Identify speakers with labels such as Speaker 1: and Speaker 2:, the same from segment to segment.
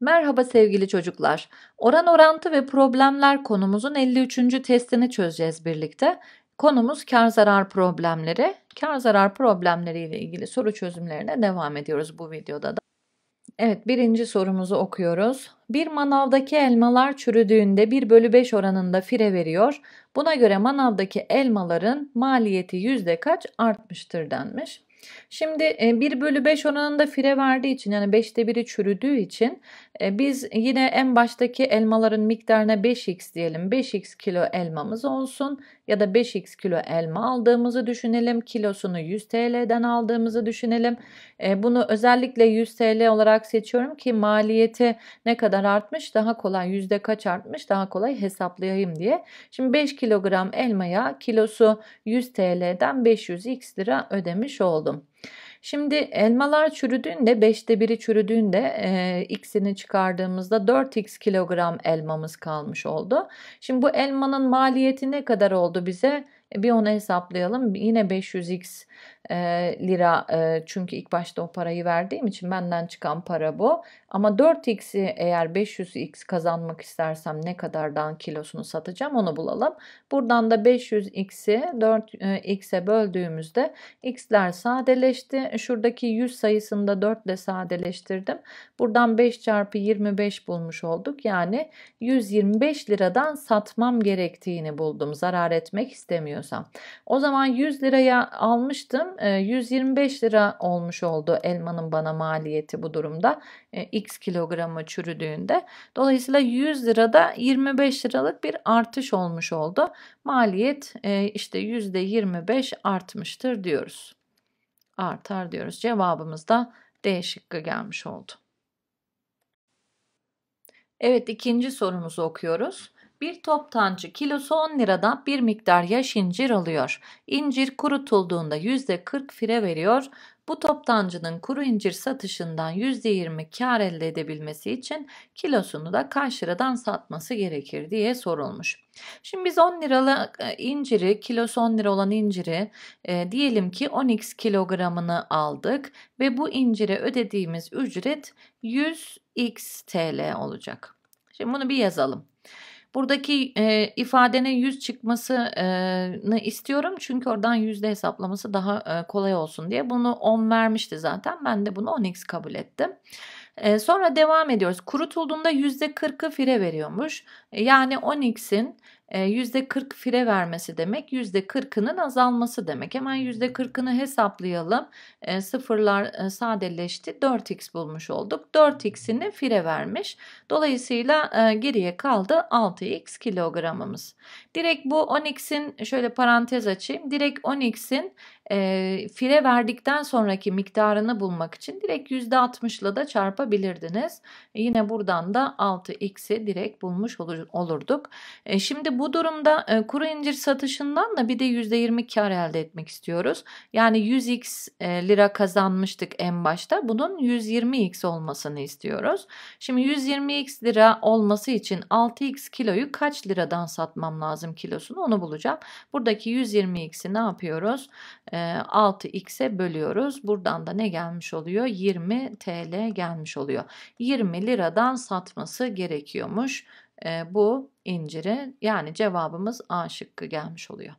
Speaker 1: Merhaba sevgili çocuklar. Oran orantı ve problemler konumuzun 53. testini çözeceğiz birlikte. Konumuz kar zarar problemleri. Kar zarar problemleri ile ilgili soru çözümlerine devam ediyoruz bu videoda da. Evet birinci sorumuzu okuyoruz. Bir manavdaki elmalar çürüdüğünde 1 bölü 5 oranında fire veriyor. Buna göre manavdaki elmaların maliyeti yüzde kaç artmıştır denmiş. Şimdi 1 e, bölü 5 oranında fire verdiği için yani 5'te 1'i çürüdüğü için e, biz yine en baştaki elmaların miktarına 5x diyelim. 5x kilo elmamız olsun ya da 5x kilo elma aldığımızı düşünelim. Kilosunu 100 TL'den aldığımızı düşünelim. E, bunu özellikle 100 TL olarak seçiyorum ki maliyeti ne kadar artmış daha kolay yüzde kaç artmış daha kolay hesaplayayım diye. Şimdi 5 kilogram elmaya kilosu 100 TL'den 500x lira ödemiş oldum koyalım. Şimdi elmalar çürüdüğünde 5'te biri çürüdüğünde e, x'ini çıkardığımızda 4x kilogram elmamız kalmış oldu. Şimdi bu elmanın maliyeti ne kadar oldu bize? E, bir onu hesaplayalım. Yine 500x e, lira e, çünkü ilk başta o parayı verdiğim için benden çıkan para bu. Ama 4x'i eğer 500x kazanmak istersem ne kadardan kilosunu satacağım onu bulalım. Buradan da 500x'i 4x'e e, böldüğümüzde x'ler sadeleşti. Şuradaki 100 sayısında 4 ile sadeleştirdim. Buradan 5 çarpı 25 bulmuş olduk. Yani 125 liradan satmam gerektiğini buldum. Zarar etmek istemiyorsam. O zaman 100 liraya almıştım. 125 e, lira olmuş oldu elmanın bana maliyeti bu durumda. E, x kilograma çürüdüğünde. Dolayısıyla 100 lirada 25 liralık bir artış olmuş oldu. Maliyet e, işte %25 artmıştır diyoruz. Artar diyoruz. Cevabımız da D şıkkı gelmiş oldu. Evet ikinci sorumuzu okuyoruz. Bir toptancı kilosu 10 lirada bir miktar yaş incir alıyor. İncir kurutulduğunda %40 fire veriyor. Bu toptancının kuru incir satışından %20 kar elde edebilmesi için kilosunu da kaç liradan satması gerekir diye sorulmuş. Şimdi biz 10 liralık e, inciri, kilosu 10 lira olan inciri e, diyelim ki 10x kilogramını aldık ve bu incire ödediğimiz ücret 100x TL olacak. Şimdi bunu bir yazalım. Buradaki e, ifadenin 100 çıkmasını istiyorum. Çünkü oradan yüzde hesaplaması daha e, kolay olsun diye. Bunu 10 vermişti zaten. Ben de bunu 10x kabul ettim. E, sonra devam ediyoruz. Kurutulduğunda %40'ı fire veriyormuş. E, yani 10x'in %40 fire vermesi demek %40'ının azalması demek. Hemen %40'ını hmm. hesaplayalım. E, sıfırlar sadeleşti. 4x bulmuş olduk. 4x'ini hmm. fire vermiş. Dolayısıyla e, geriye kaldı 6x kilogramımız. Direkt bu 10x'in şöyle parantez açayım. Direkt 10x'in e, file verdikten sonraki miktarını bulmak için direkt %60'la da çarpabilirdiniz. E, yine buradan da 6x'i direkt bulmuş olur, olurduk. E, şimdi bu durumda e, kuru incir satışından da bir de %20 kar elde etmek istiyoruz. Yani 100x e, lira kazanmıştık en başta. Bunun 120x olmasını istiyoruz. Şimdi 120x lira olması için 6x kiloyu kaç liradan satmam lazım kilosunu onu bulacağım. Buradaki 120x'i ne yapıyoruz? E, 6x'e bölüyoruz. Buradan da ne gelmiş oluyor? 20 TL gelmiş oluyor. 20 liradan satması gerekiyormuş bu inciri. Yani cevabımız A şıkkı gelmiş oluyor.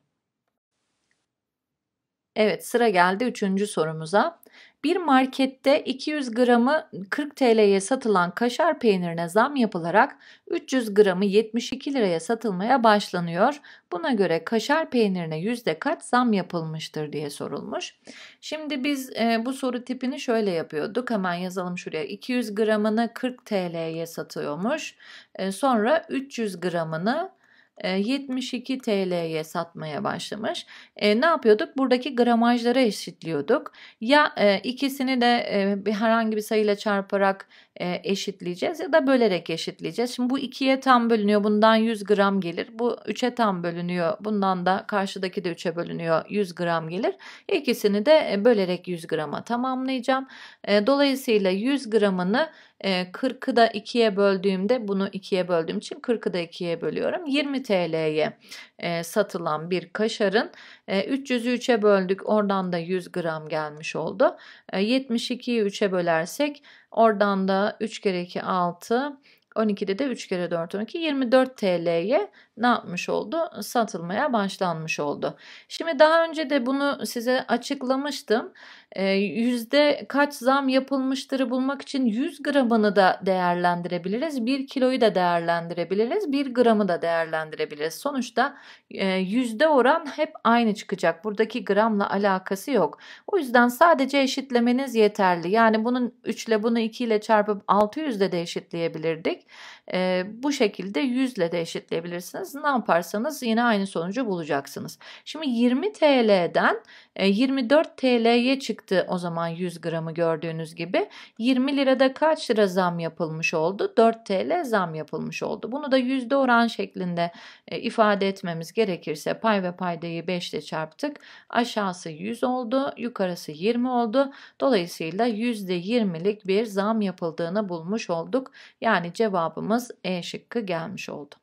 Speaker 1: Evet sıra geldi üçüncü sorumuza. Bir markette 200 gramı 40 TL'ye satılan kaşar peynirine zam yapılarak 300 gramı 72 liraya satılmaya başlanıyor. Buna göre kaşar peynirine yüzde kaç zam yapılmıştır diye sorulmuş. Şimdi biz e, bu soru tipini şöyle yapıyorduk. Hemen yazalım şuraya. 200 gramını 40 TL'ye satıyormuş. E, sonra 300 gramını 72 TL'ye satmaya başlamış. E, ne yapıyorduk? Buradaki gramajlara eşitliyorduk. Ya e, ikisini de e, bir herhangi bir sayıyla çarparak e, eşitleyeceğiz ya da bölerek eşitleyeceğiz. Şimdi bu 2'ye tam bölünüyor. Bundan 100 gram gelir. Bu 3'e tam bölünüyor. Bundan da karşıdaki de 3'e bölünüyor. 100 gram gelir. İkisini de bölerek 100 grama tamamlayacağım. E, dolayısıyla 100 gramını 40'ı da 2'ye böldüğümde bunu 2'ye böldüğüm için 40'ı da 2'ye bölüyorum. 20 TL'ye satılan bir kaşarın 300'ü 3'e böldük oradan da 100 gram gelmiş oldu. 72'yi 3'e bölersek oradan da 3 kere 2 6 12'de de 3 kere 4 12 24 TL'ye ne yapmış oldu? Satılmaya başlanmış oldu. Şimdi daha önce de bunu size açıklamıştım. E, yüzde kaç zam yapılmıştırı bulmak için 100 gramını da değerlendirebiliriz. 1 kiloyu da değerlendirebiliriz. 1 gramı da değerlendirebiliriz. Sonuçta e, yüzde oran hep aynı çıkacak. Buradaki gramla alakası yok. O yüzden sadece eşitlemeniz yeterli. Yani bunun 3 ile bunu 2 ile çarpıp 600 de eşitleyebilirdik. E, bu şekilde 100 ile de eşitleyebilirsiniz. Ne yaparsanız yine aynı sonucu bulacaksınız. Şimdi 20 TL'den 24 e, TL'ye çıktı o zaman 100 gramı gördüğünüz gibi. 20 lirada kaç lira zam yapılmış oldu? 4 TL zam yapılmış oldu. Bunu da yüzde oran şeklinde e, ifade etmemiz gerekirse pay ve paydayı 5 ile çarptık. Aşağısı 100 oldu, yukarısı 20 oldu. Dolayısıyla %20'lik bir zam yapıldığını bulmuş olduk. Yani cevabımız E şıkkı gelmiş oldu.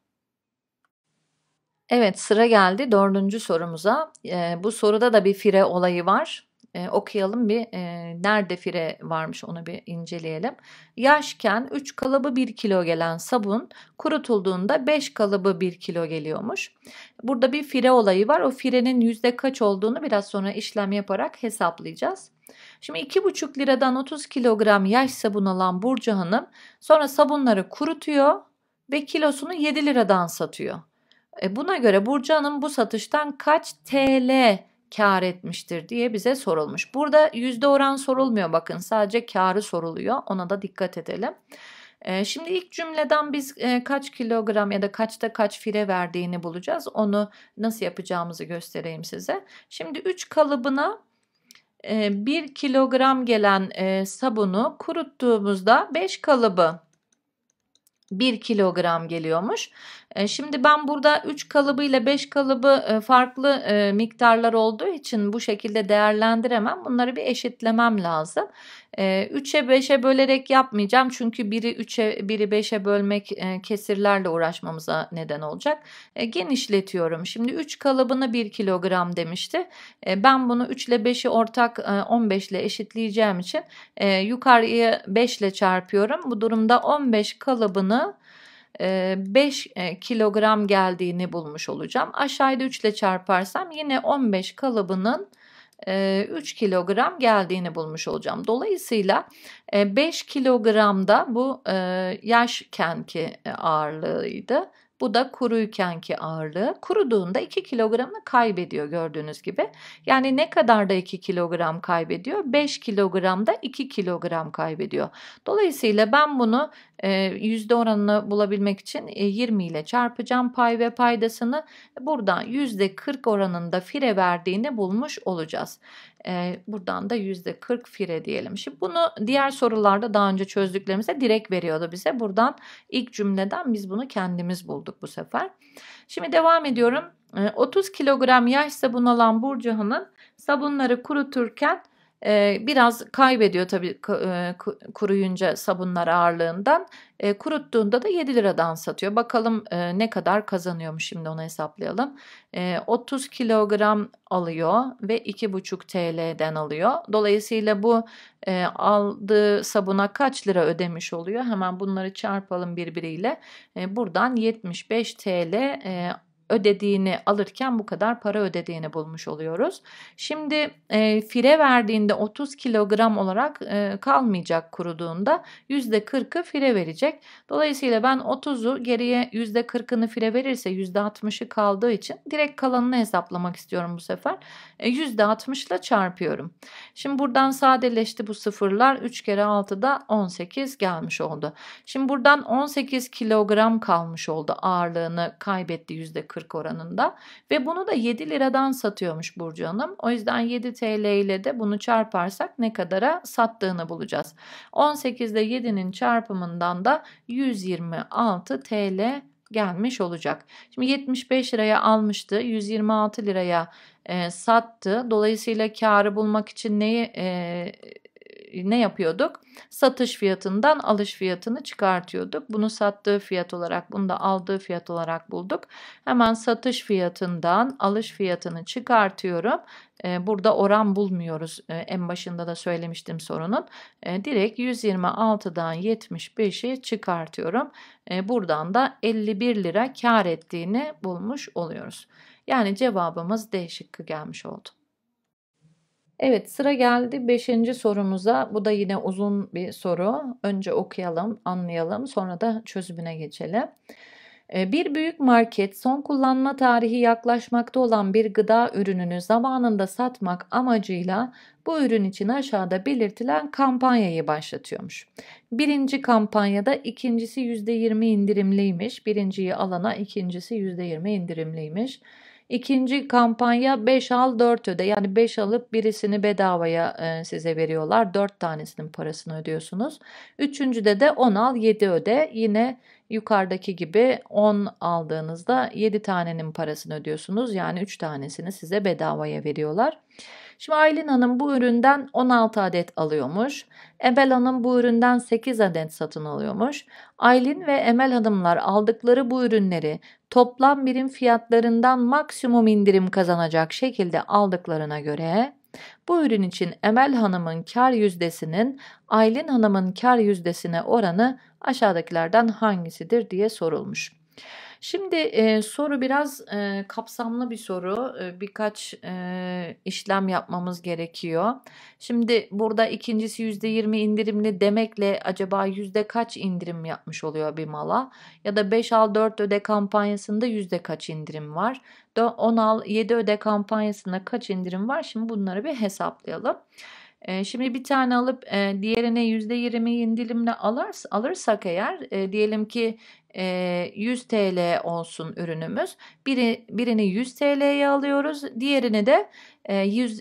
Speaker 1: Evet sıra geldi dördüncü sorumuza. E, bu soruda da bir fire olayı var. E, okuyalım bir e, nerede fire varmış onu bir inceleyelim. Yaşken 3 kalıbı 1 kilo gelen sabun kurutulduğunda 5 kalıbı 1 kilo geliyormuş. Burada bir fire olayı var. O firenin yüzde kaç olduğunu biraz sonra işlem yaparak hesaplayacağız. Şimdi 2,5 liradan 30 kilogram yaş sabun alan Burcu Hanım sonra sabunları kurutuyor ve kilosunu 7 liradan satıyor. E buna göre Burcu Hanım bu satıştan kaç TL kar etmiştir diye bize sorulmuş. Burada yüzde oran sorulmuyor bakın sadece karı soruluyor ona da dikkat edelim. E, şimdi ilk cümleden biz e, kaç kilogram ya da kaçta kaç fire verdiğini bulacağız. Onu nasıl yapacağımızı göstereyim size. Şimdi 3 kalıbına 1 e, kilogram gelen sabunu kuruttuğumuzda 5 kalıbı 1 kilogram geliyormuş. E, şimdi ben burada 3 kalıbı ile 5 kalıbı e, farklı e, miktarlar olduğu için bu şekilde değerlendiremem. Bunları bir eşitlemem lazım. 3'e 5'e bölerek yapmayacağım. Çünkü biri 3'e biri 5'e bölmek kesirlerle uğraşmamıza neden olacak. Genişletiyorum. Şimdi 3 kalıbını 1 kilogram demişti. Ben bunu 3 ile 5'i ortak 15 ile eşitleyeceğim için yukarıya 5 ile çarpıyorum. Bu durumda 15 kalıbını 5 kilogram geldiğini bulmuş olacağım. Aşağıda 3 ile çarparsam yine 15 kalıbının 3 kilogram geldiğini bulmuş olacağım. Dolayısıyla 5 kilogramda bu yaşkenki ağırlığıydı. Bu da kuruykenki ağırlığı. Kuruduğunda 2 kilogramını kaybediyor gördüğünüz gibi. Yani ne kadar da 2 kilogram kaybediyor? 5 kilogramda 2 kilogram kaybediyor. Dolayısıyla ben bunu e, yüzde oranını bulabilmek için 20 e, ile çarpacağım pay ve paydasını. Buradan yüzde 40 oranında fire verdiğini bulmuş olacağız. E, buradan da 40 fire diyelim. Şimdi bunu diğer sorularda daha önce çözdüklerimize direkt veriyordu bize. Buradan ilk cümleden biz bunu kendimiz bulduk bu sefer. Şimdi devam ediyorum. 30 kilogram yaş sabun alan Burcu Hanım sabunları kuruturken biraz kaybediyor tabii kuruyunca sabunlar ağırlığından. kuruttuğunda da 7 liradan satıyor. Bakalım ne kadar kazanıyormuş şimdi onu hesaplayalım. 30 kilogram alıyor ve 2,5 TL'den alıyor. Dolayısıyla bu e, aldığı sabuna kaç lira ödemiş oluyor? Hemen bunları çarpalım birbiriyle. buradan 75 TL ödediğini alırken bu kadar para ödediğini bulmuş oluyoruz. Şimdi e, fire verdiğinde 30 kilogram olarak e, kalmayacak kuruduğunda %40'ı fire verecek. Dolayısıyla ben 30'u geriye %40'ını fire verirse %60'ı kaldığı için direkt kalanını hesaplamak istiyorum bu sefer. E, %60 ile çarpıyorum. Şimdi buradan sadeleşti bu sıfırlar. 3 kere 6'da 18 gelmiş oldu. Şimdi buradan 18 kilogram kalmış oldu ağırlığını kaybetti %40. 40 oranında ve bunu da 7 liradan satıyormuş Burcu Hanım. O yüzden 7 TL ile de bunu çarparsak ne kadara sattığını bulacağız. 18 ile 7'nin çarpımından da 126 TL gelmiş olacak. Şimdi 75 liraya almıştı. 126 liraya e, sattı. Dolayısıyla karı bulmak için neyi e, ne yapıyorduk? Satış fiyatından alış fiyatını çıkartıyorduk. Bunu sattığı fiyat olarak, bunu da aldığı fiyat olarak bulduk. Hemen satış fiyatından alış fiyatını çıkartıyorum. E, burada oran bulmuyoruz. E, en başında da söylemiştim sorunun. E, direkt 126'dan 75'i çıkartıyorum. Buradan da 51 lira kar ettiğini bulmuş oluyoruz. Yani cevabımız D şıkkı gelmiş oldu. Evet sıra geldi 5. sorumuza. Bu da yine uzun bir soru. Önce okuyalım, anlayalım sonra da çözümüne geçelim. Ee, bir büyük market son kullanma tarihi yaklaşmakta olan bir gıda ürününü zamanında satmak amacıyla bu ürün için aşağıda belirtilen kampanyayı başlatıyormuş. Birinci kampanyada ikincisi %20 indirimliymiş. Birinciyi alana ikincisi %20 indirimliymiş. İkinci kampanya 5 al 4 öde. Yani 5 alıp birisini bedavaya e, size veriyorlar. 4 tanesinin parasını ödüyorsunuz. Üçüncüde de 10 al 7 öde. Yine yukarıdaki gibi 10 aldığınızda 7 tanenin parasını ödüyorsunuz. Yani 3 tanesini size bedavaya veriyorlar. Şimdi Aylin Hanım bu üründen 16 adet alıyormuş. Emel Hanım bu üründen 8 adet satın alıyormuş. Aylin ve Emel Hanımlar aldıkları bu ürünleri toplam birim fiyatlarından maksimum indirim kazanacak şekilde aldıklarına göre bu ürün için Emel Hanım'ın kar yüzdesinin Aylin Hanım'ın kar yüzdesine oranı aşağıdakilerden hangisidir diye sorulmuş. Şimdi e, soru biraz e, kapsamlı bir soru. E, birkaç e, işlem yapmamız gerekiyor. Şimdi burada ikincisi %20 indirimli demekle acaba yüzde kaç indirim yapmış oluyor bir mala? Ya da 5 al 4 öde kampanyasında yüzde kaç indirim var? 10 al 7 öde kampanyasında kaç indirim var? Şimdi bunları bir hesaplayalım şimdi bir tane alıp diğerine yüzde yirmi indirimle alırsa, alırsak eğer diyelim ki 100 TL olsun ürünümüz. Biri, birini 100 TL'ye alıyoruz. Diğerini de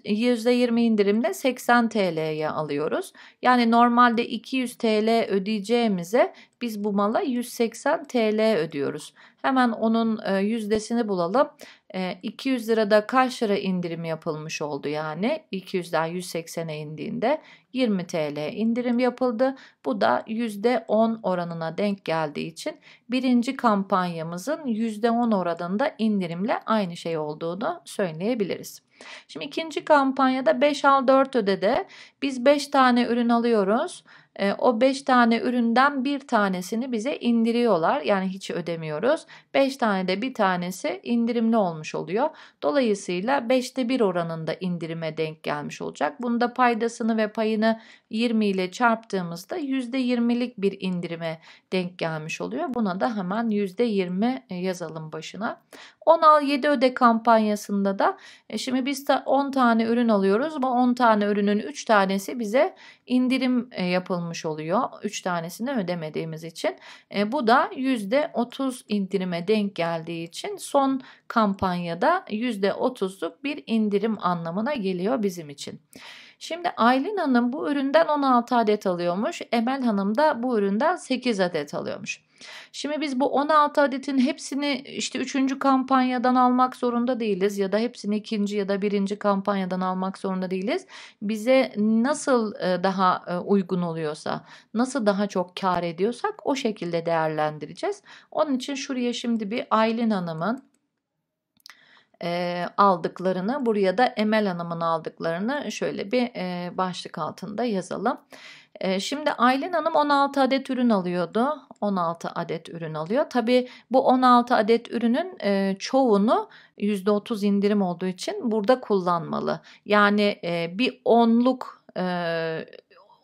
Speaker 1: yüzde yirmi indirimle 80 TL'ye alıyoruz. Yani normalde 200 TL ödeyeceğimize biz bu mala 180 TL ödüyoruz. Hemen onun e, yüzdesini bulalım. 200 e, lirada kaç lira indirim yapılmış oldu yani 200'den 180'e indiğinde 20 TL indirim yapıldı. Bu da %10 oranına denk geldiği için birinci kampanyamızın %10 oranında indirimle aynı şey olduğunu söyleyebiliriz. Şimdi ikinci kampanyada 5 al 4 öde de biz 5 tane ürün alıyoruz e, o 5 tane üründen bir tanesini bize indiriyorlar. Yani hiç ödemiyoruz. 5 tane de bir tanesi indirimli olmuş oluyor. Dolayısıyla 5'te 1 oranında indirime denk gelmiş olacak. Bunda paydasını ve payını 20 ile çarptığımızda %20'lik bir indirime denk gelmiş oluyor. Buna da hemen %20 e, yazalım başına. 10 al 7 öde kampanyasında da e, şimdi biz 10 tane ürün alıyoruz. Bu 10 tane ürünün 3 tanesi bize indirim e, yapılmış bulunmuş oluyor. 3 tanesini ödemediğimiz için. E, bu da %30 indirime denk geldiği için son kampanyada %30'luk bir indirim anlamına geliyor bizim için. Şimdi Aylin Hanım bu üründen 16 adet alıyormuş. Emel Hanım da bu üründen 8 adet alıyormuş. Şimdi biz bu 16 adetin hepsini işte 3. kampanyadan almak zorunda değiliz ya da hepsini 2. ya da 1. kampanyadan almak zorunda değiliz. Bize nasıl e, daha e, uygun oluyorsa, nasıl daha çok kar ediyorsak o şekilde değerlendireceğiz. Onun için şuraya şimdi bir Aylin Hanım'ın aldıklarını buraya da Emel Hanım'ın aldıklarını şöyle bir başlık altında yazalım. şimdi Aylin Hanım 16 adet ürün alıyordu. 16 adet ürün alıyor. Tabi bu 16 adet ürünün e, çoğunu %30 indirim olduğu için burada kullanmalı. Yani bir onluk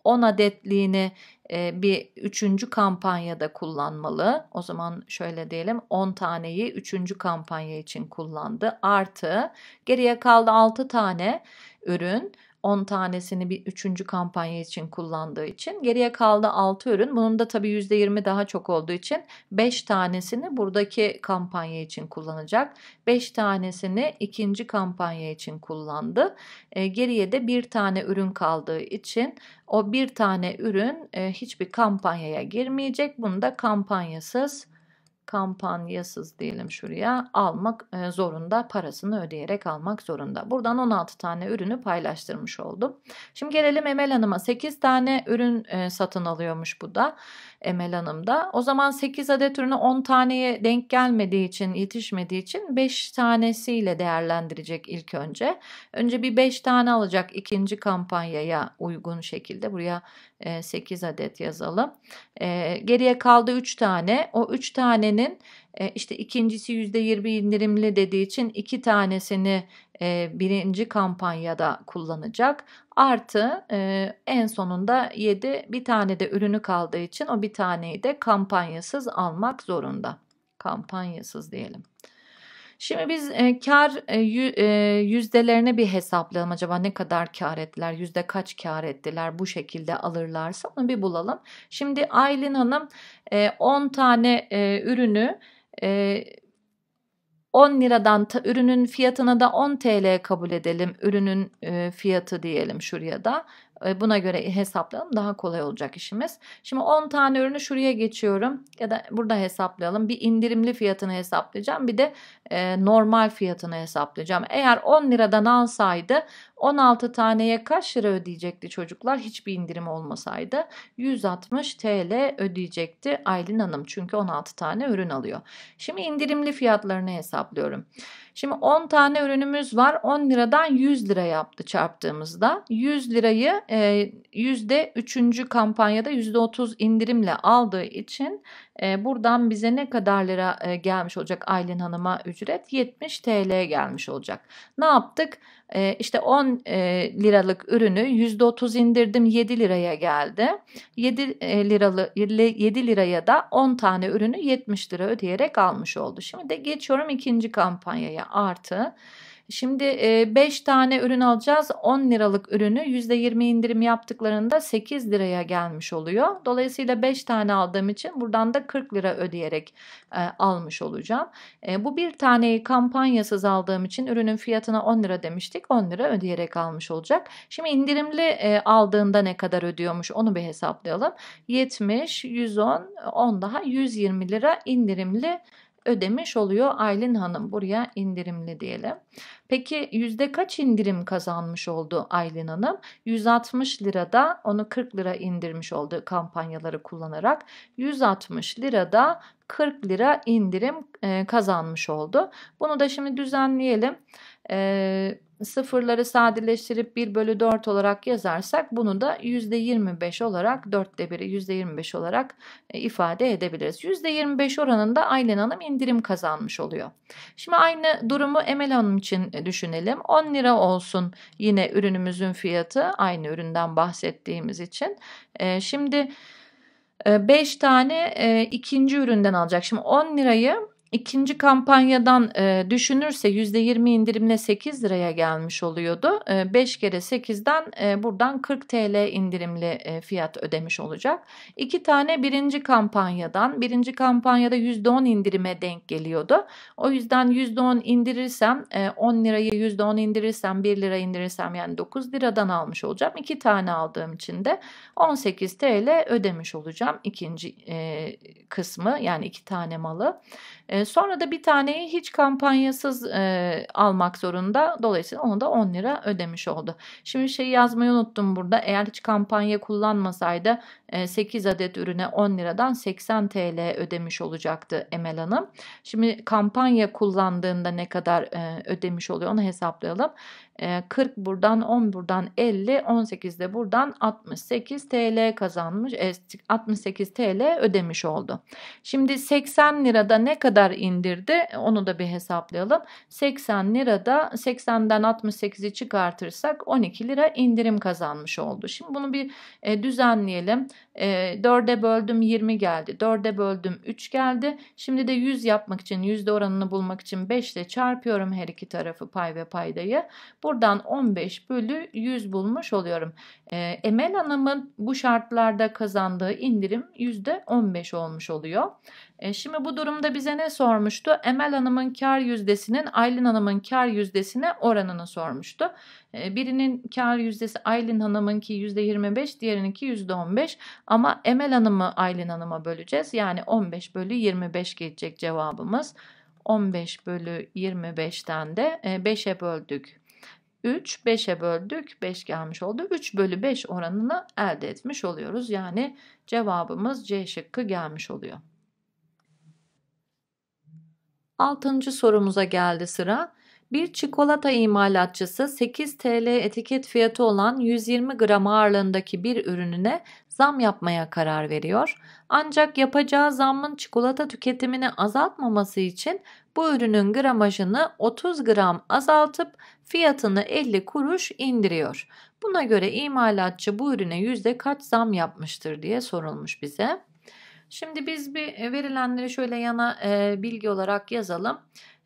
Speaker 1: 10 adetliğini ee, bir üçüncü kampanyada kullanmalı. O zaman şöyle diyelim 10 taneyi üçüncü kampanya için kullandı. Artı geriye kaldı 6 tane ürün 10 tanesini bir üçüncü kampanya için kullandığı için geriye kaldı 6 ürün. Bunun da tabii %20 daha çok olduğu için 5 tanesini buradaki kampanya için kullanacak. 5 tanesini ikinci kampanya için kullandı. E, geriye de bir tane ürün kaldığı için o bir tane ürün e, hiçbir kampanyaya girmeyecek. Bunu da kampanyasız kampanyasız diyelim şuraya almak e, zorunda parasını ödeyerek almak zorunda. Buradan 16 tane ürünü paylaştırmış oldum. Şimdi gelelim Emel Hanım'a 8 tane ürün e, satın alıyormuş bu da. Emel Hanım da. O zaman 8 adet ürünü 10 taneye denk gelmediği için, yetişmediği için 5 tanesiyle değerlendirecek ilk önce. Önce bir 5 tane alacak ikinci kampanyaya uygun şekilde. Buraya 8 e, adet yazalım. E, geriye kaldı 3 tane. O 3 tanenin e, işte ikincisi %20 indirimli dediği için iki tanesini e, birinci kampanyada kullanacak. Artı e, en sonunda 7 bir tane de ürünü kaldığı için o bir taneyi de kampanyasız almak zorunda. Kampanyasız diyelim. Şimdi biz e, kar e, e yüzdelerine bir hesaplayalım. Acaba ne kadar kar ettiler? Yüzde kaç kar ettiler? Bu şekilde alırlarsa onu bir bulalım. Şimdi Aylin Hanım e, 10 tane e, ürünü e, 10 liradan ta, ürünün fiyatına da 10 TL kabul edelim. Ürünün e, fiyatı diyelim şuraya da. Buna göre hesaplayalım daha kolay olacak işimiz. Şimdi 10 tane ürünü şuraya geçiyorum ya da burada hesaplayalım. Bir indirimli fiyatını hesaplayacağım bir de e, normal fiyatını hesaplayacağım. Eğer 10 liradan alsaydı 16 taneye kaç lira ödeyecekti çocuklar hiçbir indirim olmasaydı? 160 TL ödeyecekti Aylin Hanım çünkü 16 tane ürün alıyor. Şimdi indirimli fiyatlarını hesaplıyorum. Şimdi 10 tane ürünümüz var. 10 liradan 100 lira yaptı çarptığımızda. 100 lirayı %3. E, kampanyada %30 indirimle aldığı için Buradan bize ne kadar lira gelmiş olacak Aylin Hanım'a ücret? 70 TL gelmiş olacak. Ne yaptık? İşte 10 liralık ürünü %30 indirdim 7 liraya geldi. 7 liralı 7 liraya da 10 tane ürünü 70 lira ödeyerek almış oldu. Şimdi de geçiyorum ikinci kampanyaya artı Şimdi 5 tane ürün alacağız. 10 liralık ürünü %20 indirim yaptıklarında 8 liraya gelmiş oluyor. Dolayısıyla 5 tane aldığım için buradan da 40 lira ödeyerek almış olacağım. Bu bir taneyi kampanyasız aldığım için ürünün fiyatına 10 lira demiştik. 10 lira ödeyerek almış olacak. Şimdi indirimli aldığında ne kadar ödüyormuş onu bir hesaplayalım. 70, 110, 10 daha 120 lira indirimli ödemiş oluyor Aylin Hanım. Buraya indirimli diyelim. Peki yüzde kaç indirim kazanmış oldu Aylin Hanım? 160 lirada onu 40 lira indirmiş oldu kampanyaları kullanarak. 160 lirada 40 lira indirim e, kazanmış oldu. Bunu da şimdi düzenleyelim. E, sıfırları sadeleştirip 1 bölü 4 olarak yazarsak bunu da %25 olarak 4'te 1'i %25 olarak e, ifade edebiliriz. %25 oranında Aylen Hanım indirim kazanmış oluyor. Şimdi aynı durumu Emel Hanım için e, düşünelim. 10 lira olsun yine ürünümüzün fiyatı aynı üründen bahsettiğimiz için. Şimdi 5 tane e, ikinci üründen alacak. Şimdi 10 lirayı İkinci kampanyadan e, düşünürse %20 indirimle 8 liraya gelmiş oluyordu. E, 5 kere 8'den e, buradan 40 TL indirimli e, fiyat ödemiş olacak. İki tane birinci kampanyadan birinci kampanyada %10 indirime denk geliyordu. O yüzden %10 indirirsem e, 10 lirayı %10 indirirsem 1 lira indirirsem yani 9 liradan almış olacağım. İki tane aldığım için de 18 TL ödemiş olacağım ikinci e, kısmı yani iki tane malı sonra da bir taneyi hiç kampanyasız e, almak zorunda. Dolayısıyla onu da 10 lira ödemiş oldu. Şimdi şeyi yazmayı unuttum burada. Eğer hiç kampanya kullanmasaydı e, 8 adet ürüne 10 liradan 80 TL ödemiş olacaktı Emel Hanım. Şimdi kampanya kullandığında ne kadar e, ödemiş oluyor onu hesaplayalım. 40 buradan 10 buradan 50 18 de buradan 68 TL kazanmış 68 TL ödemiş oldu. Şimdi 80 lirada ne kadar kadar indirdi? Onu da bir hesaplayalım. 80 lirada 80'den 68'i çıkartırsak 12 lira indirim kazanmış oldu. Şimdi bunu bir e, düzenleyelim. E, 4'e böldüm 20 geldi. 4'e böldüm 3 geldi. Şimdi de 100 yapmak için yüzde oranını bulmak için 5 ile çarpıyorum her iki tarafı pay ve paydayı. Buradan 15 bölü 100 bulmuş oluyorum. E, Emel Hanım'ın bu şartlarda kazandığı indirim yüzde %15 olmuş oluyor. E, şimdi bu durumda bize ne sormuştu? Emel Hanım'ın kar yüzdesinin Aylin Hanım'ın kar yüzdesine oranını sormuştu. Ee, birinin kar yüzdesi Aylin Hanım'ınki %25, diğerininki %15 ama Emel Hanım'ı Aylin Hanım'a böleceğiz. Yani 15 bölü 25 gelecek cevabımız. 15 bölü 25'ten de 5'e böldük. 3, 5'e böldük. 5 gelmiş oldu. 3 bölü 5 oranını elde etmiş oluyoruz. Yani cevabımız C şıkkı gelmiş oluyor. Altıncı sorumuza geldi sıra. Bir çikolata imalatçısı 8 TL etiket fiyatı olan 120 gram ağırlığındaki bir ürününe zam yapmaya karar veriyor. Ancak yapacağı zammın çikolata tüketimini azaltmaması için bu ürünün gramajını 30 gram azaltıp fiyatını 50 kuruş indiriyor. Buna göre imalatçı bu ürüne yüzde kaç zam yapmıştır diye sorulmuş bize. Şimdi biz bir e, verilenleri şöyle yana e, bilgi olarak yazalım.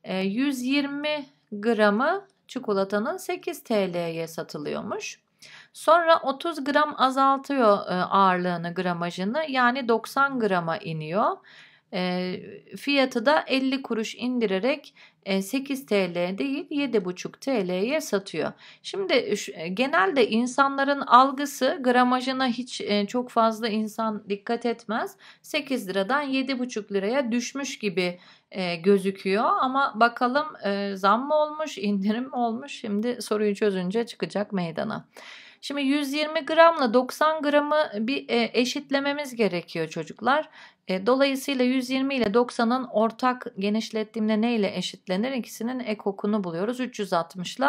Speaker 1: E, 120 gramı çikolatanın 8 TL'ye satılıyormuş. Sonra 30 gram azaltıyor e, ağırlığını, gramajını. Yani 90 grama iniyor. E, fiyatı da 50 kuruş indirerek 8 e, TL değil 7,5 TL'ye satıyor. Şimdi e, genelde insanların algısı gramajına hiç e, çok fazla insan dikkat etmez. 8 liradan 7,5 liraya düşmüş gibi gözüküyor ama bakalım zam mı olmuş indirim mi olmuş şimdi soruyu çözünce çıkacak meydana. Şimdi 120 gramla 90 gramı e, bir e, eşitlememiz gerekiyor çocuklar. E, dolayısıyla 120 ile 90'ın ortak genişlettiğimde ne ile eşitlenir? İkisinin ekokunu buluyoruz. 360 ile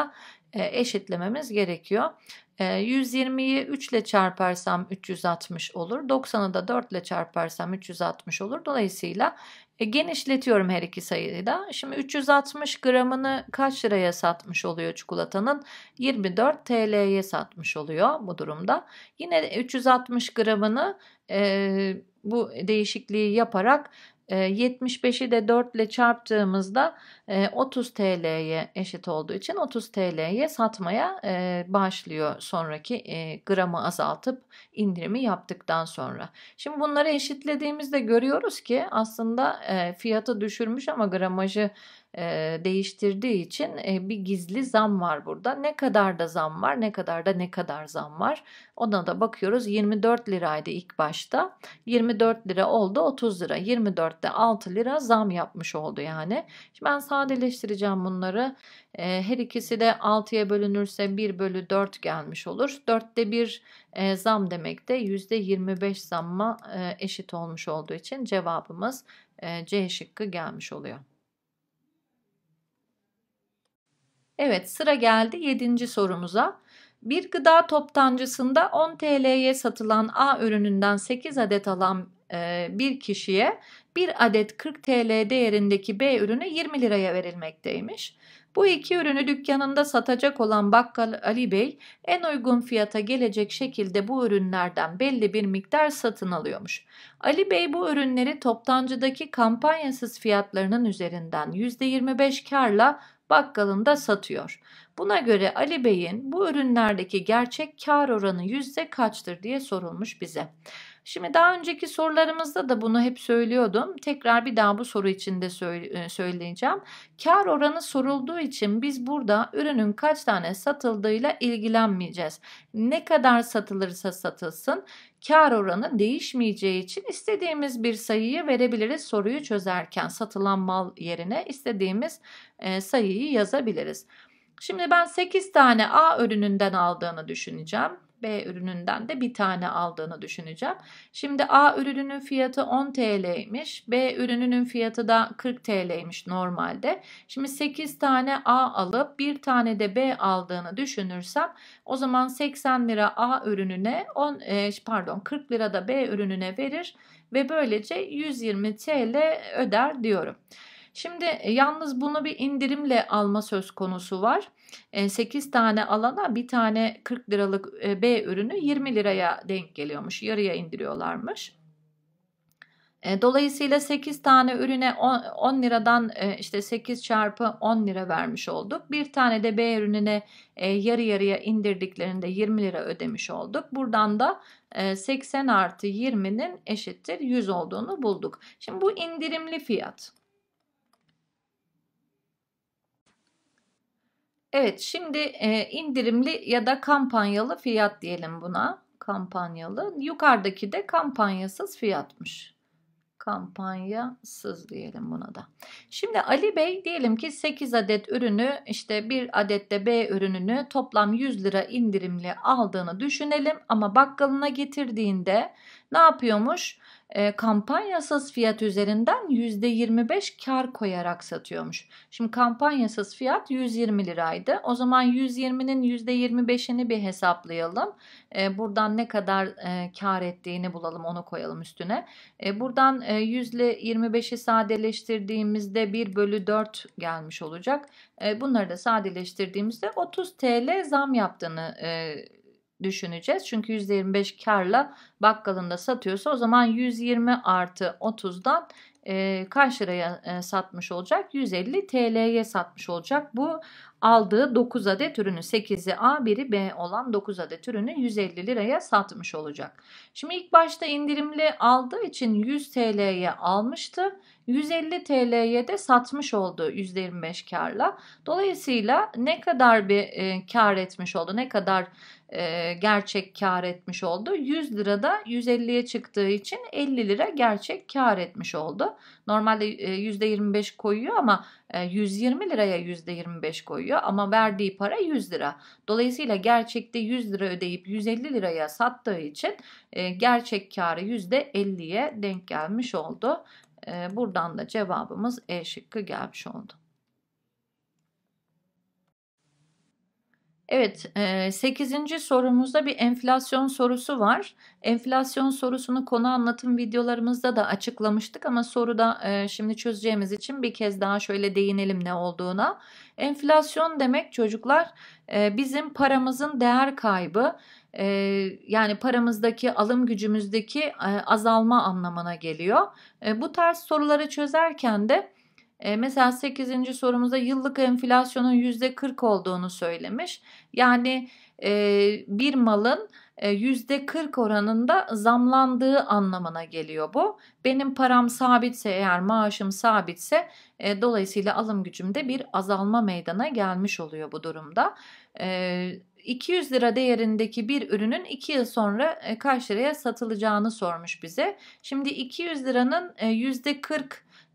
Speaker 1: eşitlememiz gerekiyor. 120'yi 3 ile çarparsam 360 olur. 90'ı da 4 ile çarparsam 360 olur. Dolayısıyla e, genişletiyorum her iki sayıyı da. Şimdi 360 gramını kaç liraya satmış oluyor çikolatanın? 24 TL'ye satmış oluyor bu durumda. Yine 360 gramını e, bu değişikliği yaparak 75'i de 4 ile çarptığımızda 30 TL'ye eşit olduğu için 30 TL'ye satmaya başlıyor sonraki gramı azaltıp indirimi yaptıktan sonra. Şimdi bunları eşitlediğimizde görüyoruz ki aslında fiyatı düşürmüş ama gramajı değiştirdiği için bir gizli zam var burada. Ne kadar da zam var, ne kadar da ne kadar zam var. Ona da bakıyoruz. 24 liraydı ilk başta. 24 lira oldu 30 lira. 24'te 6 lira zam yapmış oldu yani. Şimdi ben sadeleştireceğim bunları. Her ikisi de 6'ya bölünürse 1 bölü 4 gelmiş olur. 4'te 1 zam demek de %25 zamma eşit olmuş olduğu için cevabımız C şıkkı gelmiş oluyor. Evet sıra geldi 7. sorumuza. Bir gıda toptancısında 10 TL'ye satılan A ürününden 8 adet alan e, bir kişiye 1 adet 40 TL değerindeki B ürünü 20 liraya verilmekteymiş. Bu iki ürünü dükkanında satacak olan bakkal Ali Bey en uygun fiyata gelecek şekilde bu ürünlerden belli bir miktar satın alıyormuş. Ali Bey bu ürünleri toptancıdaki kampanyasız fiyatlarının üzerinden %25 karla bakkalında satıyor. Buna göre Ali Bey'in bu ürünlerdeki gerçek kar oranı yüzde kaçtır diye sorulmuş bize. Şimdi daha önceki sorularımızda da bunu hep söylüyordum. Tekrar bir daha bu soru için de e, söyleyeceğim. Kar oranı sorulduğu için biz burada ürünün kaç tane satıldığıyla ilgilenmeyeceğiz. Ne kadar satılırsa satılsın kar oranı değişmeyeceği için istediğimiz bir sayıyı verebiliriz soruyu çözerken satılan mal yerine istediğimiz e, sayıyı yazabiliriz. Şimdi ben 8 tane A ürününden aldığını düşüneceğim. B ürününden de bir tane aldığını düşüneceğim. Şimdi A ürününün fiyatı 10 TL'ymiş. B ürününün fiyatı da 40 TL'ymiş normalde. Şimdi 8 tane A alıp bir tane de B aldığını düşünürsem o zaman 80 lira A ürününe 10 e, pardon 40 lira da B ürününe verir ve böylece 120 TL öder diyorum. Şimdi e, yalnız bunu bir indirimle alma söz konusu var. 8 e, tane alana bir tane 40 liralık e, B ürünü 20 liraya denk geliyormuş. Yarıya indiriyorlarmış. Dolayısıyla 8 tane ürüne 10 liradan işte 8 çarpı 10 lira vermiş olduk. Bir tane de B ürününe yarı yarıya indirdiklerinde 20 lira ödemiş olduk. Buradan da 80 artı 20'nin eşittir 100 olduğunu bulduk. Şimdi bu indirimli fiyat. Evet şimdi e, indirimli ya da kampanyalı fiyat diyelim buna. Kampanyalı. Yukarıdaki de kampanyasız fiyatmış. Kampanyasız diyelim buna da. Şimdi Ali Bey diyelim ki 8 adet ürünü işte bir adet de B ürününü toplam 100 lira indirimli aldığını düşünelim. Ama bakkalına getirdiğinde ne yapıyormuş? E, kampanyasız fiyat üzerinden %25 kar koyarak satıyormuş. Şimdi kampanyasız fiyat 120 liraydı. O zaman 120'nin %25'ini bir hesaplayalım. E, buradan ne kadar e, kar ettiğini bulalım onu koyalım üstüne. buradan e, 25'i sadeleştirdiğimizde 1 bölü 4 gelmiş olacak. bunları da sadeleştirdiğimizde 30 TL zam yaptığını e, düşüneceğiz. Çünkü %25 karla bakkalında satıyorsa o zaman 120 artı 30'dan e, kaç liraya e, satmış olacak? 150 TL'ye satmış olacak. Bu aldığı 9 adet ürünü 8'i A 1'i B olan 9 adet ürünü 150 liraya satmış olacak. Şimdi ilk başta indirimli aldığı için 100 TL'ye almıştı. 150 TL'ye de satmış oldu %25 karla. Dolayısıyla ne kadar bir e, kar etmiş oldu? Ne kadar e, gerçek kar etmiş oldu. 100 lirada 150'ye çıktığı için 50 lira gerçek kar etmiş oldu. Normalde e, %25 koyuyor ama e, 120 liraya %25 koyuyor ama verdiği para 100 lira. Dolayısıyla gerçekte 100 lira ödeyip 150 liraya sattığı için e, gerçek karı %50'ye denk gelmiş oldu. E, buradan da cevabımız E şıkkı gelmiş oldu. Evet, 8. sorumuzda bir enflasyon sorusu var. Enflasyon sorusunu konu anlatım videolarımızda da açıklamıştık ama soruda şimdi çözeceğimiz için bir kez daha şöyle değinelim ne olduğuna. Enflasyon demek çocuklar bizim paramızın değer kaybı, yani paramızdaki alım gücümüzdeki azalma anlamına geliyor. Bu tarz soruları çözerken de e, mesela 8. sorumuzda yıllık enflasyonun %40 olduğunu söylemiş. Yani e, bir malın %40 e, oranında zamlandığı anlamına geliyor bu. Benim param sabitse eğer maaşım sabitse dolayısıyla alım gücümde bir azalma meydana gelmiş oluyor bu durumda. 200 lira değerindeki bir ürünün 2 yıl sonra kaç liraya satılacağını sormuş bize. Şimdi 200 liranın %40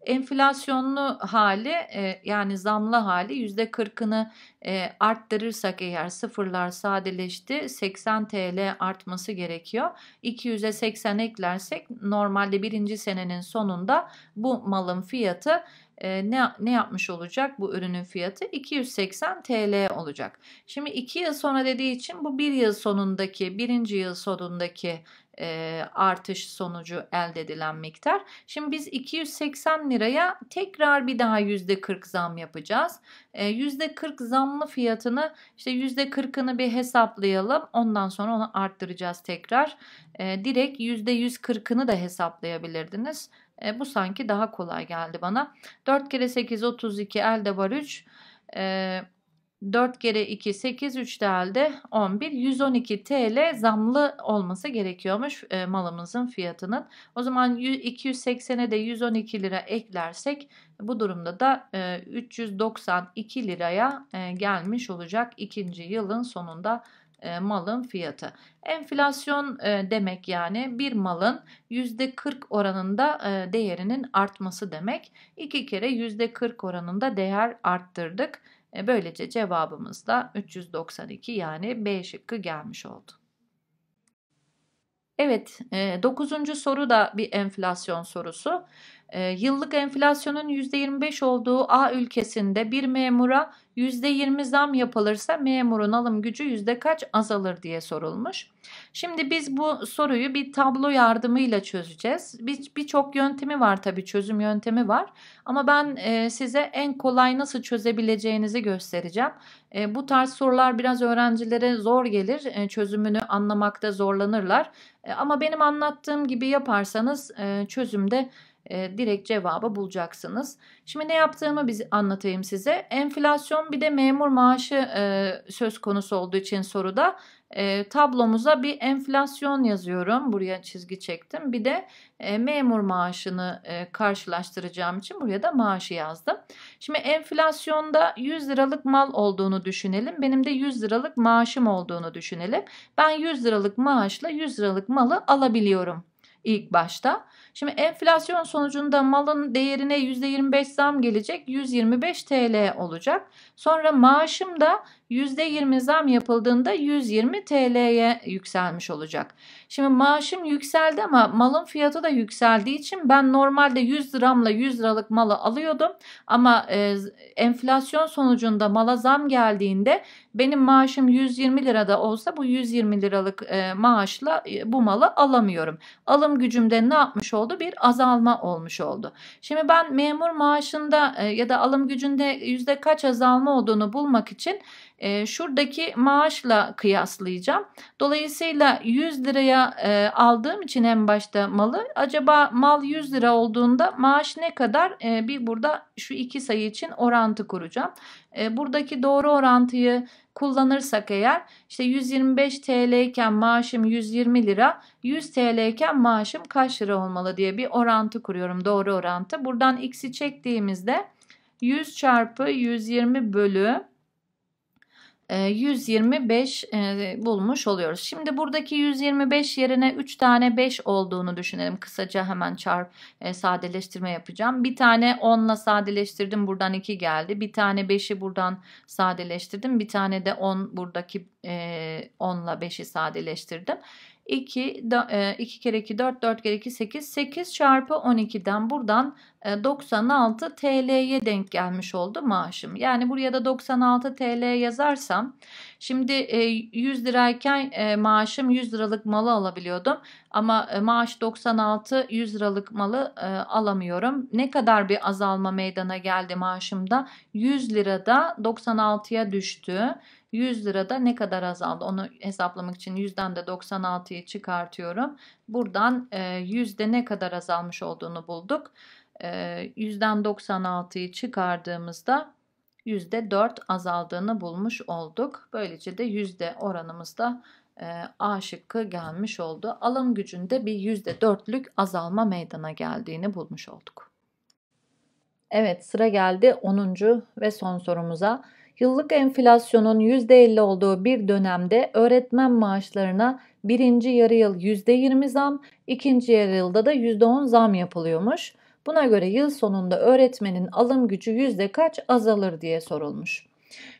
Speaker 1: Enflasyonlu hali e, yani zamlı hali yüzde 40'ını e, arttırırsak eğer sıfırlar sadeleşti 80 TL artması gerekiyor. 200'e 80 eklersek normalde birinci senenin sonunda bu malın fiyatı e, ne, ne yapmış olacak bu ürünün fiyatı? 280 TL olacak. Şimdi 2 yıl sonra dediği için bu 1 yıl sonundaki, 1. yıl sonundaki e, artış sonucu elde edilen miktar. Şimdi biz 280 liraya tekrar bir daha %40 zam yapacağız. E, %40 zamlı fiyatını işte %40'ını bir hesaplayalım. Ondan sonra onu arttıracağız tekrar. E, direkt %140'ını da hesaplayabilirdiniz. E, bu sanki daha kolay geldi bana. 4 kere 8 32 elde var 3. E, 4 kere 2 8 3 de elde 11 112 TL zamlı olması gerekiyormuş e, malımızın fiyatının. O zaman 280'e de 112 lira eklersek bu durumda da e, 392 liraya e, gelmiş olacak ikinci yılın sonunda e, malın fiyatı. Enflasyon e, demek yani bir malın %40 oranında e, değerinin artması demek. İki kere %40 oranında değer arttırdık. böylece cevabımız da 392 yani B şıkkı gelmiş oldu. Evet, dokuzuncu soru da bir enflasyon sorusu. yıllık enflasyonun %25 olduğu A ülkesinde bir memura %20 zam yapılırsa memurun alım gücü yüzde kaç azalır diye sorulmuş. Şimdi biz bu soruyu bir tablo yardımıyla çözeceğiz. Birçok bir yöntemi var tabii çözüm yöntemi var. Ama ben e, size en kolay nasıl çözebileceğinizi göstereceğim. E, bu tarz sorular biraz öğrencilere zor gelir. E, çözümünü anlamakta zorlanırlar. E, ama benim anlattığım gibi yaparsanız e, çözümde e, direkt cevabı bulacaksınız. Şimdi ne yaptığımı biz anlatayım size. Enflasyon bir de memur maaşı e, söz konusu olduğu için soruda e, tablomuza bir enflasyon yazıyorum. Buraya çizgi çektim. Bir de e, memur maaşını e, karşılaştıracağım için buraya da maaşı yazdım. Şimdi enflasyonda 100 liralık mal olduğunu düşünelim. Benim de 100 liralık maaşım olduğunu düşünelim. Ben 100 liralık maaşla 100 liralık malı alabiliyorum ilk başta. Şimdi enflasyon sonucunda malın değerine %25 zam gelecek. 125 TL olacak. Sonra maaşım da %20 zam yapıldığında 120 TL'ye yükselmiş olacak. Şimdi maaşım yükseldi ama malın fiyatı da yükseldiği için ben normalde 100 liramla 100 liralık malı alıyordum ama e, enflasyon sonucunda mala zam geldiğinde benim maaşım 120 lirada olsa bu 120 liralık e, maaşla e, bu malı alamıyorum. Alım gücümde ne yapmış oldu? Bir azalma olmuş oldu. Şimdi ben memur maaşında e, ya da alım gücünde yüzde kaç azalma olduğunu bulmak için e, şuradaki maaşla kıyaslayacağım. Dolayısıyla 100 liraya e, aldığım için en başta malı acaba mal 100 lira olduğunda maaş ne kadar? E, bir burada şu iki sayı için orantı kuracağım. E, buradaki doğru orantıyı kullanırsak eğer işte 125 TL iken maaşım 120 lira 100 TL iken maaşım kaç lira olmalı diye bir orantı kuruyorum doğru orantı. Buradan x'i çektiğimizde 100 çarpı 120 bölü 125 e, e, bulmuş oluyoruz. Şimdi buradaki 125 yerine 3 tane 5 olduğunu düşünelim. Kısaca hemen çarp e, sadeleştirme yapacağım. Bir tane 10 ile sadeleştirdim buradan 2 geldi. Bir tane 5'i buradan sadeleştirdim. Bir tane de 10 buradaki 10 ile 5'i sadeleştirdim. 2, 2 e, kere 2 4, 4 kere 2 8, 8 çarpı 12'den buradan 96 e, TL'ye denk gelmiş oldu maaşım. Yani buraya da 96 TL yazarsam şimdi 100 e, lirayken maaşım 100 liralık malı alabiliyordum. Ama maaş 96 100 liralık malı alamıyorum. Ne kadar bir azalma meydana geldi maaşımda? 100 lirada 96'ya düştü. 100 lirada ne kadar azaldı? Onu hesaplamak için 100'den de 96'yı çıkartıyorum. Buradan e, yüzde ne kadar azalmış olduğunu bulduk. E, yüzden 96'yı çıkardığımızda %4 azaldığını bulmuş olduk. Böylece de yüzde oranımızda e, A şıkkı gelmiş oldu. Alım gücünde bir %4'lük azalma meydana geldiğini bulmuş olduk. Evet sıra geldi 10. ve son sorumuza. Yıllık enflasyonun %50 olduğu bir dönemde öğretmen maaşlarına birinci yarı yıl %20 zam, ikinci yarı yılda da %10 zam yapılıyormuş. Buna göre yıl sonunda öğretmenin alım gücü yüzde kaç azalır diye sorulmuş.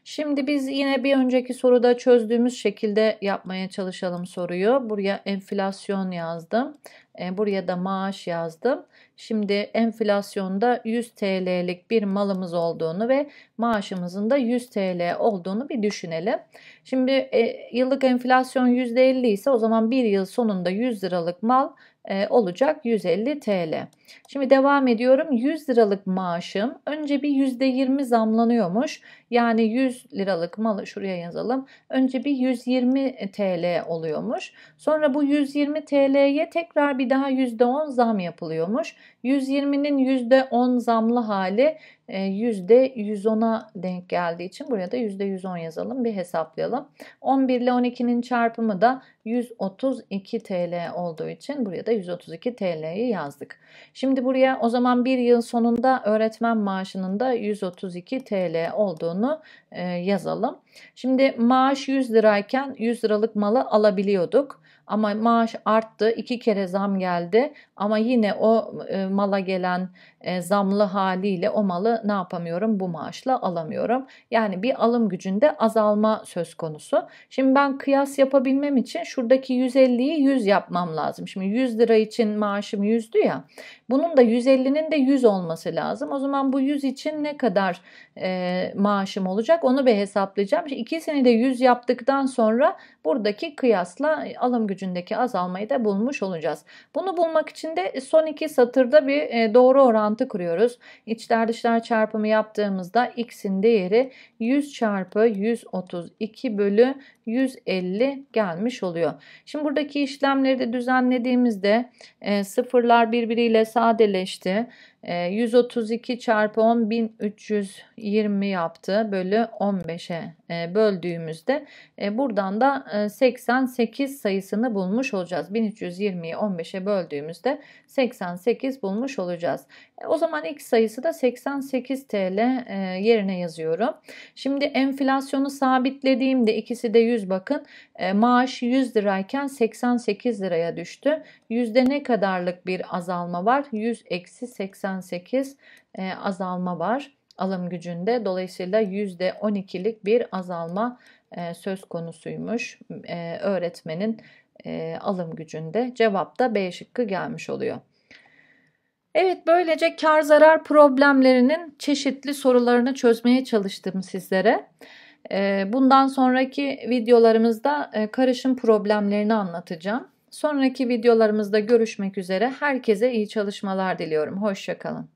Speaker 1: Şimdi biz yine bir önceki soruda çözdüğümüz şekilde yapmaya çalışalım soruyu. Buraya enflasyon yazdım. E, buraya da maaş yazdım. Şimdi enflasyonda 100 TL'lik bir malımız olduğunu ve maaşımızın da 100 TL olduğunu bir düşünelim. Şimdi e, yıllık enflasyon %50 ise o zaman bir yıl sonunda 100 liralık mal e, olacak 150 TL. Şimdi devam ediyorum. 100 liralık maaşım önce bir %20 zamlanıyormuş. Yani 100 liralık malı şuraya yazalım. Önce bir 120 TL oluyormuş. Sonra bu 120 TL'ye tekrar bir daha %10 zam yapılıyormuş. 120'nin %10 zamlı hali %110'a e, denk geldiği için buraya da %110 yazalım bir hesaplayalım. 11 ile 12'nin çarpımı da 132 TL olduğu için buraya da 132 TL'yi yazdık. Şimdi buraya o zaman bir yıl sonunda öğretmen maaşının da 132 TL olduğunu e, yazalım. Şimdi maaş 100 lirayken 100 liralık malı alabiliyorduk. Ama maaş arttı, iki kere zam geldi. Ama yine o e, mala gelen e, zamlı haliyle o malı ne yapamıyorum bu maaşla alamıyorum. Yani bir alım gücünde azalma söz konusu. Şimdi ben kıyas yapabilmem için şuradaki 150'yi 100 yapmam lazım. Şimdi 100 lira için maaşım 100'dü ya. Bunun da 150'nin de 100 olması lazım. O zaman bu 100 için ne kadar e, maaşım olacak onu bir hesaplayacağım. Şimdi ikisini de 100 yaptıktan sonra buradaki kıyasla e, alım gücündeki azalmayı da bulmuş olacağız. Bunu bulmak için içinde son iki satırda bir e, doğru orantı kuruyoruz. İçler dışlar çarpımı yaptığımızda x'in değeri 100 çarpı 132 bölü 150 gelmiş oluyor. Şimdi buradaki işlemleri de düzenlediğimizde e, sıfırlar birbiriyle sadeleşti. 132 ee, çarpı 10.320 yaptı bölü 15'e ee, böldüğümüzde e, buradan da 88 e, sayısını bulmuş olacağız. 1320'yi 15'e böldüğümüzde 88 bulmuş olacağız. E, o zaman x sayısı da 88 TL yerine yazıyorum. Şimdi enflasyonu sabitlediğimde ikisi de 100 bakın maaş 100 lirayken 88 liraya düştü. Yüzde ne kadarlık bir azalma var? 100 eksi 88. %88 e, azalma var alım gücünde. Dolayısıyla %12'lik bir azalma e, söz konusuymuş e, öğretmenin alım gücünde. Cevap da B şıkkı gelmiş oluyor. Evet böylece kar zarar problemlerinin çeşitli sorularını çözmeye çalıştım sizlere. Bundan sonraki videolarımızda karışım problemlerini anlatacağım. Sonraki videolarımızda görüşmek üzere. Herkese iyi çalışmalar diliyorum. Hoşçakalın.